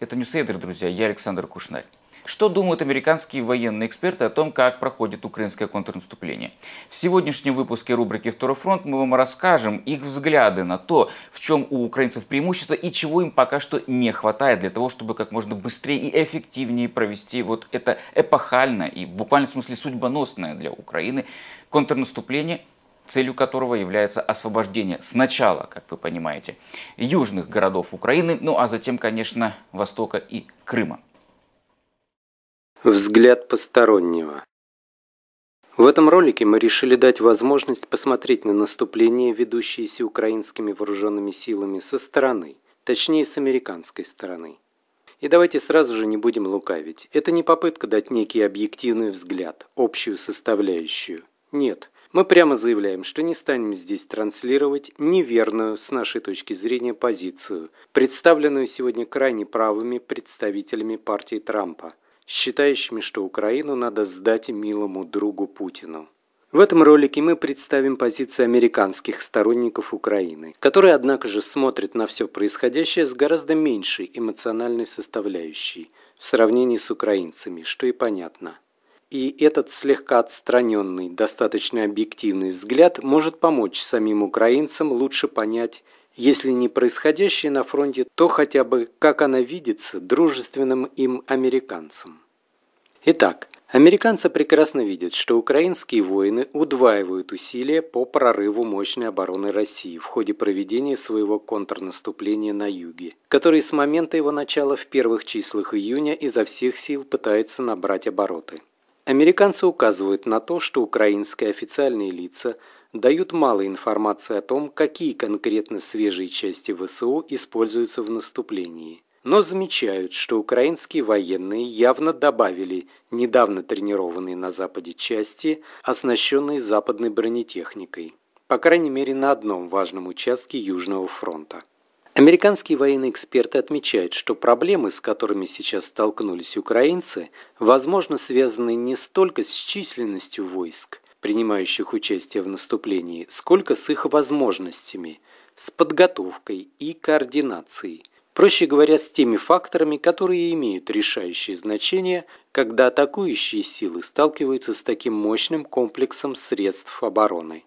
Это Ньюсейдер, друзья, я Александр Кушнарь. Что думают американские военные эксперты о том, как проходит украинское контрнаступление? В сегодняшнем выпуске рубрики «Второй фронт» мы вам расскажем их взгляды на то, в чем у украинцев преимущество и чего им пока что не хватает для того, чтобы как можно быстрее и эффективнее провести вот это эпохальное и в буквальном смысле судьбоносное для Украины контрнаступление – целью которого является освобождение сначала, как вы понимаете, южных городов Украины, ну а затем, конечно, Востока и Крыма. Взгляд постороннего. В этом ролике мы решили дать возможность посмотреть на наступление, ведущиеся украинскими вооруженными силами со стороны, точнее с американской стороны. И давайте сразу же не будем лукавить. Это не попытка дать некий объективный взгляд, общую составляющую. Нет, мы прямо заявляем, что не станем здесь транслировать неверную, с нашей точки зрения, позицию, представленную сегодня крайне правыми представителями партии Трампа, считающими, что Украину надо сдать милому другу Путину. В этом ролике мы представим позицию американских сторонников Украины, которые, однако же, смотрят на все происходящее с гораздо меньшей эмоциональной составляющей в сравнении с украинцами, что и понятно и этот слегка отстраненный, достаточно объективный взгляд может помочь самим украинцам лучше понять, если не происходящее на фронте, то хотя бы, как она видится, дружественным им американцам. Итак, американцы прекрасно видят, что украинские воины удваивают усилия по прорыву мощной обороны России в ходе проведения своего контрнаступления на юге, который с момента его начала в первых числах июня изо всех сил пытается набрать обороты. Американцы указывают на то, что украинские официальные лица дают мало информации о том, какие конкретно свежие части ВСУ используются в наступлении. Но замечают, что украинские военные явно добавили недавно тренированные на Западе части, оснащенные западной бронетехникой, по крайней мере на одном важном участке Южного фронта. Американские военные эксперты отмечают, что проблемы, с которыми сейчас столкнулись украинцы, возможно, связаны не столько с численностью войск, принимающих участие в наступлении, сколько с их возможностями, с подготовкой и координацией. Проще говоря, с теми факторами, которые имеют решающее значение, когда атакующие силы сталкиваются с таким мощным комплексом средств обороны.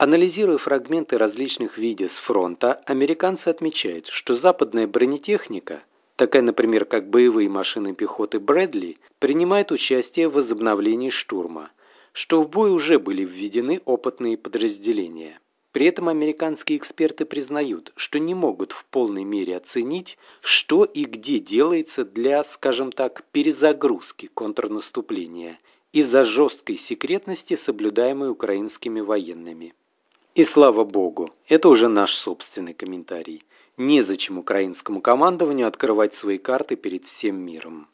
Анализируя фрагменты различных видео с фронта, американцы отмечают, что западная бронетехника, такая, например, как боевые машины пехоты Брэдли, принимает участие в возобновлении штурма, что в бой уже были введены опытные подразделения. При этом американские эксперты признают, что не могут в полной мере оценить, что и где делается для, скажем так, перезагрузки контрнаступления – из-за жесткой секретности, соблюдаемой украинскими военными. И слава богу, это уже наш собственный комментарий. Незачем украинскому командованию открывать свои карты перед всем миром.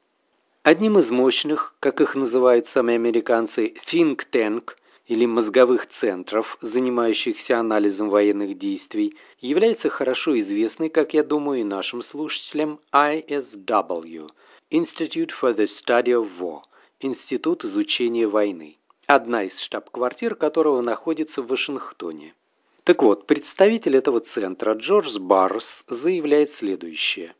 Одним из мощных, как их называют сами американцы, think tank или мозговых центров, занимающихся анализом военных действий, является хорошо известный, как я думаю, и нашим слушателям ISW – Institute for the Study of War – Институт изучения войны – одна из штаб-квартир которого находится в Вашингтоне. Так вот, представитель этого центра Джордж Барс заявляет следующее.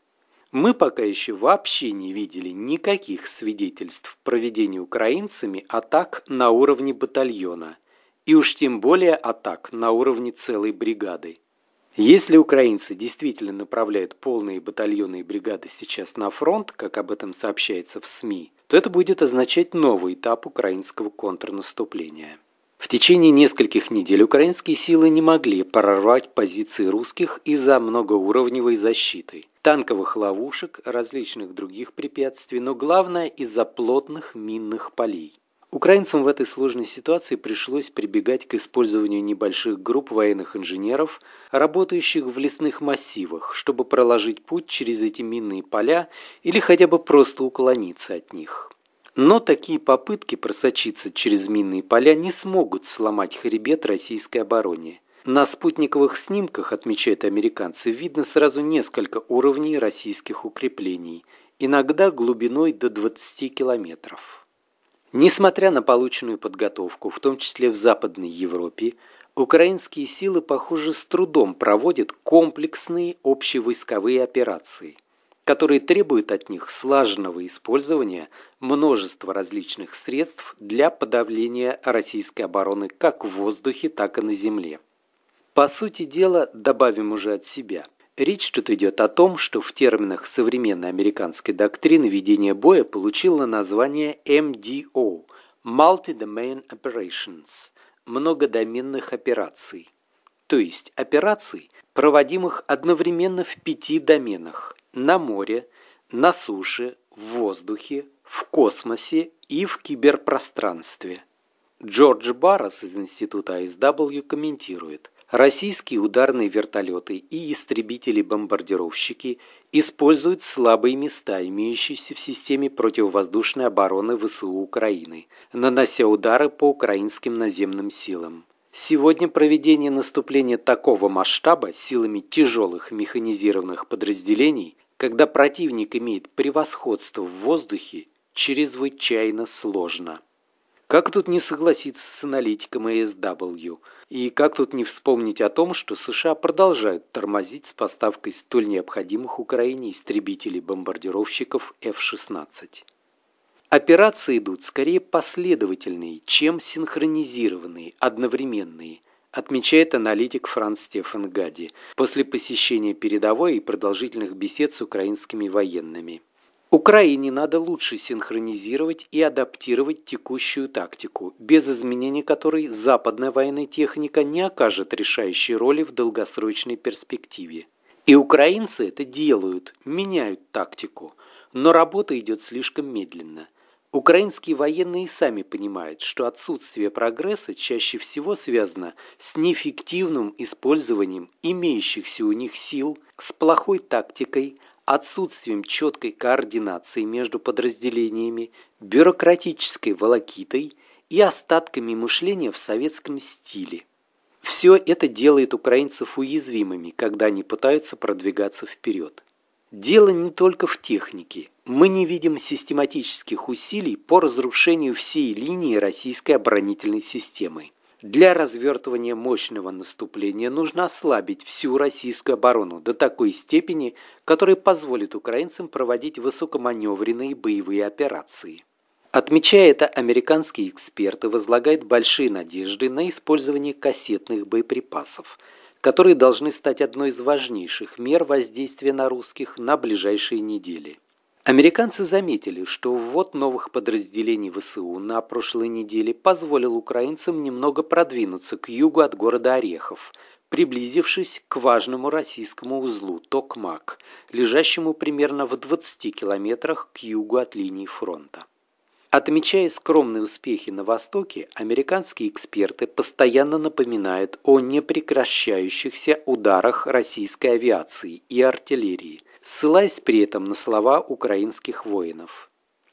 Мы пока еще вообще не видели никаких свидетельств проведения украинцами атак на уровне батальона, и уж тем более атак на уровне целой бригады. Если украинцы действительно направляют полные батальоны и бригады сейчас на фронт, как об этом сообщается в СМИ, то это будет означать новый этап украинского контрнаступления. В течение нескольких недель украинские силы не могли прорвать позиции русских из-за многоуровневой защиты, танковых ловушек, различных других препятствий, но главное из-за плотных минных полей. Украинцам в этой сложной ситуации пришлось прибегать к использованию небольших групп военных инженеров, работающих в лесных массивах, чтобы проложить путь через эти минные поля или хотя бы просто уклониться от них. Но такие попытки просочиться через минные поля не смогут сломать хребет российской обороне. На спутниковых снимках, отмечают американцы, видно сразу несколько уровней российских укреплений, иногда глубиной до 20 километров. Несмотря на полученную подготовку, в том числе в Западной Европе, украинские силы, похоже, с трудом проводят комплексные общевойсковые операции, которые требуют от них слаженного использования множества различных средств для подавления российской обороны как в воздухе, так и на земле. По сути дела, добавим уже от себя – Речь тут идет о том, что в терминах современной американской доктрины ведение боя получило название MDO – Multi-Domain Operations – многодоменных операций, то есть операций, проводимых одновременно в пяти доменах – на море, на суше, в воздухе, в космосе и в киберпространстве. Джордж Баррес из Института ISW а комментирует – Российские ударные вертолеты и истребители-бомбардировщики используют слабые места, имеющиеся в системе противовоздушной обороны ВСУ Украины, нанося удары по украинским наземным силам. Сегодня проведение наступления такого масштаба силами тяжелых механизированных подразделений, когда противник имеет превосходство в воздухе, чрезвычайно сложно. Как тут не согласиться с аналитиком ASW? И как тут не вспомнить о том, что США продолжают тормозить с поставкой столь необходимых Украине истребителей-бомбардировщиков F-16? Операции идут скорее последовательные, чем синхронизированные, одновременные – отмечает аналитик Франц Стефан Гади после посещения передовой и продолжительных бесед с украинскими военными. Украине надо лучше синхронизировать и адаптировать текущую тактику, без изменений которой западная военная техника не окажет решающей роли в долгосрочной перспективе. И украинцы это делают, меняют тактику, но работа идет слишком медленно. Украинские военные сами понимают, что отсутствие прогресса чаще всего связано с неэффективным использованием имеющихся у них сил, с плохой тактикой, отсутствием четкой координации между подразделениями, бюрократической волокитой и остатками мышления в советском стиле. Все это делает украинцев уязвимыми, когда они пытаются продвигаться вперед. Дело не только в технике. Мы не видим систематических усилий по разрушению всей линии российской оборонительной системы. Для развертывания мощного наступления нужно ослабить всю российскую оборону до такой степени, которая позволит украинцам проводить высокоманевренные боевые операции. Отмечая это, американские эксперты возлагают большие надежды на использование кассетных боеприпасов, которые должны стать одной из важнейших мер воздействия на русских на ближайшие недели. Американцы заметили, что ввод новых подразделений ВСУ на прошлой неделе позволил украинцам немного продвинуться к югу от города Орехов, приблизившись к важному российскому узлу Токмак, лежащему примерно в 20 километрах к югу от линии фронта. Отмечая скромные успехи на Востоке, американские эксперты постоянно напоминают о непрекращающихся ударах российской авиации и артиллерии, ссылаясь при этом на слова украинских воинов.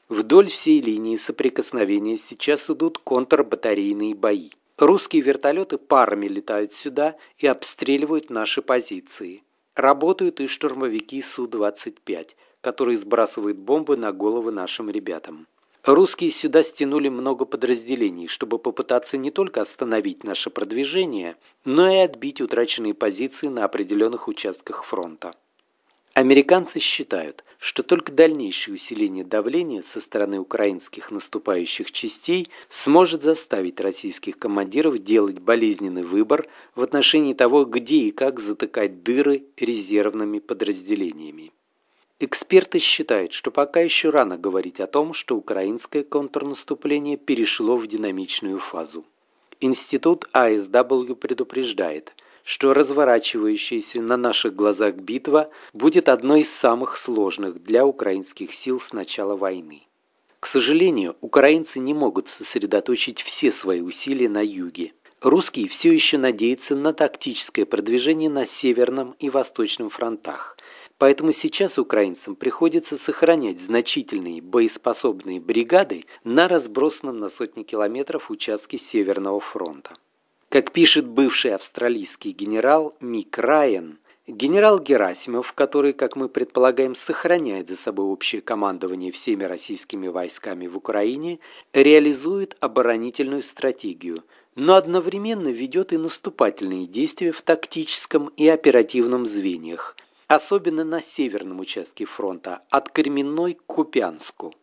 Вдоль всей линии соприкосновения сейчас идут контрбатарейные бои. Русские вертолеты парами летают сюда и обстреливают наши позиции. Работают и штурмовики Су-25, которые сбрасывают бомбы на головы нашим ребятам. Русские сюда стянули много подразделений, чтобы попытаться не только остановить наше продвижение, но и отбить утраченные позиции на определенных участках фронта. Американцы считают, что только дальнейшее усиление давления со стороны украинских наступающих частей сможет заставить российских командиров делать болезненный выбор в отношении того, где и как затыкать дыры резервными подразделениями. Эксперты считают, что пока еще рано говорить о том, что украинское контрнаступление перешло в динамичную фазу. Институт АСW предупреждает – что разворачивающаяся на наших глазах битва будет одной из самых сложных для украинских сил с начала войны. К сожалению, украинцы не могут сосредоточить все свои усилия на юге. Русские все еще надеются на тактическое продвижение на Северном и Восточном фронтах. Поэтому сейчас украинцам приходится сохранять значительные боеспособные бригады на разбросанном на сотни километров участке Северного фронта. Как пишет бывший австралийский генерал Мик Райан, генерал Герасимов, который, как мы предполагаем, сохраняет за собой общее командование всеми российскими войсками в Украине, реализует оборонительную стратегию, но одновременно ведет и наступательные действия в тактическом и оперативном звеньях, особенно на северном участке фронта, от Кременной к Купянску.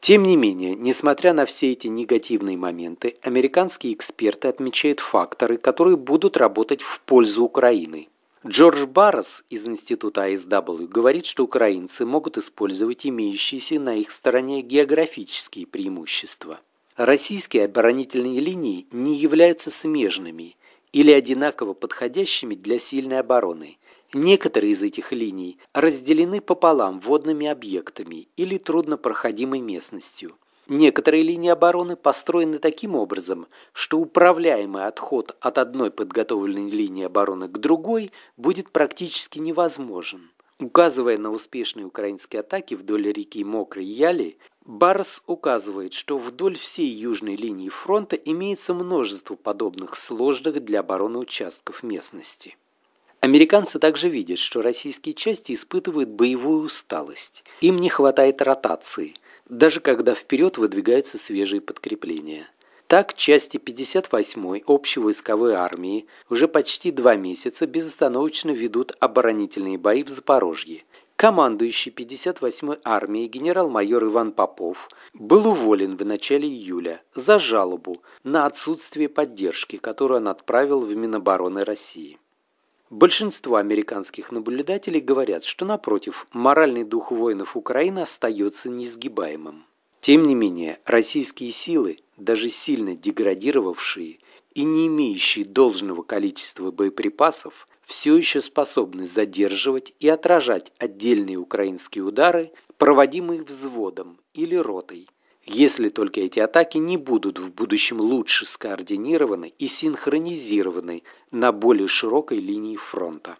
Тем не менее, несмотря на все эти негативные моменты, американские эксперты отмечают факторы, которые будут работать в пользу Украины. Джордж Баррес из института ISW а говорит, что украинцы могут использовать имеющиеся на их стороне географические преимущества. Российские оборонительные линии не являются смежными или одинаково подходящими для сильной обороны. Некоторые из этих линий разделены пополам водными объектами или труднопроходимой местностью. Некоторые линии обороны построены таким образом, что управляемый отход от одной подготовленной линии обороны к другой будет практически невозможен. Указывая на успешные украинские атаки вдоль реки Мокрой Яли, Барс указывает, что вдоль всей южной линии фронта имеется множество подобных сложных для обороны участков местности. Американцы также видят, что российские части испытывают боевую усталость. Им не хватает ротации, даже когда вперед выдвигаются свежие подкрепления. Так, части 58-й общей войсковой армии уже почти два месяца безостановочно ведут оборонительные бои в Запорожье. Командующий 58-й армией генерал-майор Иван Попов был уволен в начале июля за жалобу на отсутствие поддержки, которую он отправил в Минобороны России. Большинство американских наблюдателей говорят, что, напротив, моральный дух воинов Украины остается неизгибаемым. Тем не менее, российские силы, даже сильно деградировавшие и не имеющие должного количества боеприпасов, все еще способны задерживать и отражать отдельные украинские удары, проводимые взводом или ротой – если только эти атаки не будут в будущем лучше скоординированы и синхронизированы на более широкой линии фронта.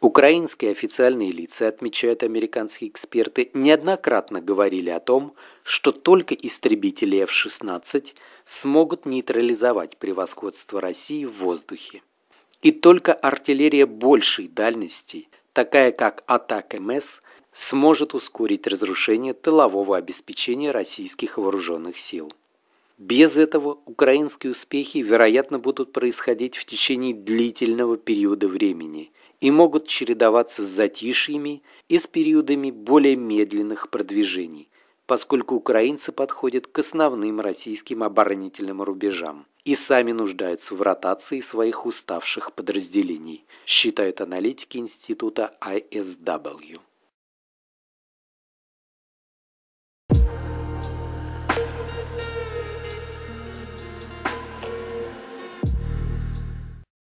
Украинские официальные лица, отмечают американские эксперты, неоднократно говорили о том, что только истребители F-16 смогут нейтрализовать превосходство России в воздухе. И только артиллерия большей дальности, такая как атак МС – сможет ускорить разрушение тылового обеспечения российских вооруженных сил. Без этого украинские успехи, вероятно, будут происходить в течение длительного периода времени и могут чередоваться с затишьями и с периодами более медленных продвижений, поскольку украинцы подходят к основным российским оборонительным рубежам и сами нуждаются в ротации своих уставших подразделений, считают аналитики института ISW.